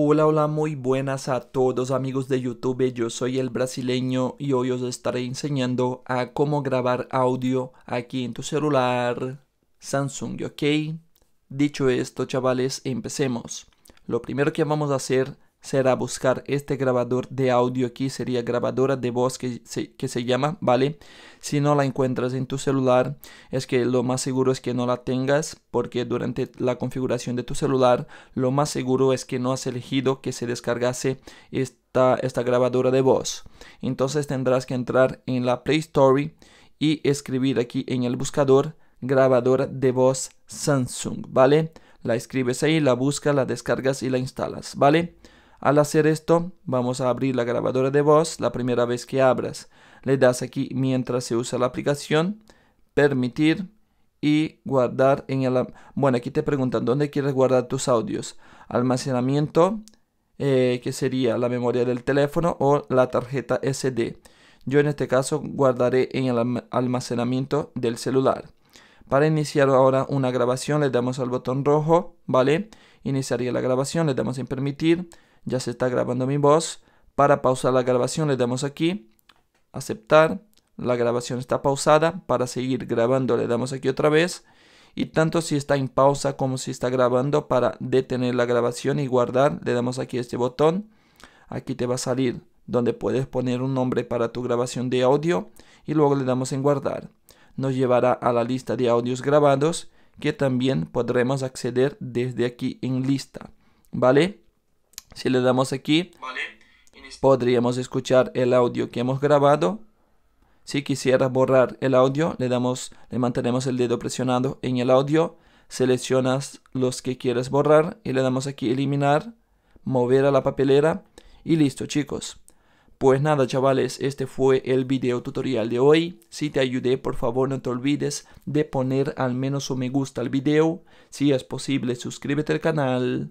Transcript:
Hola, hola, muy buenas a todos amigos de YouTube, yo soy el brasileño y hoy os estaré enseñando a cómo grabar audio aquí en tu celular Samsung, ¿ok? Dicho esto, chavales, empecemos. Lo primero que vamos a hacer será buscar este grabador de audio aquí, sería grabadora de voz que se, llama, ¿vale? Si no la encuentras en tu celular, es que lo más seguro es que no la tengas, porque durante la configuración de tu celular, lo más seguro es que no has elegido que se descargase esta, esta grabadora de voz. Entonces tendrás que entrar en la Play Store y escribir aquí en el buscador grabadora de voz Samsung, ¿vale? La escribes ahí, la buscas, la descargas y la instalas, ¿vale? Al hacer esto, vamos a abrir la grabadora de voz la primera vez que abras. Le das aquí mientras se usa la aplicación, permitir y guardar en el... Bueno, aquí te preguntan dónde quieres guardar tus audios. Almacenamiento, eh, que sería la memoria del teléfono o la tarjeta SD. Yo en este caso guardaré en el almacenamiento del celular. Para iniciar ahora una grabación le damos al botón rojo, ¿vale? Iniciaría la grabación, le damos en permitir ya se está grabando mi voz. Para pausar la grabación le damos aquí, aceptar, la grabación está pausada, para seguir grabando le damos aquí otra vez y tanto si está en pausa como si está grabando para detener la grabación y guardar le damos aquí este botón aquí te va a salir donde puedes poner un nombre para tu grabación de audio y luego le damos en guardar nos llevará a la lista de audios grabados que también podremos acceder desde aquí en lista vale si le damos aquí, este- podríamos escuchar el audio que hemos grabado. Si quisieras borrar el audio, le damos, le mantenemos el dedo presionado en el audio, seleccionas los que quieres borrar y le damos aquí eliminar, mover a la papelera y listo chicos. Pues nada chavales, este fue el video tutorial de hoy. Si te ayudé, por favor no te olvides de poner al menos un me gusta al video. Si es posible, suscríbete al canal.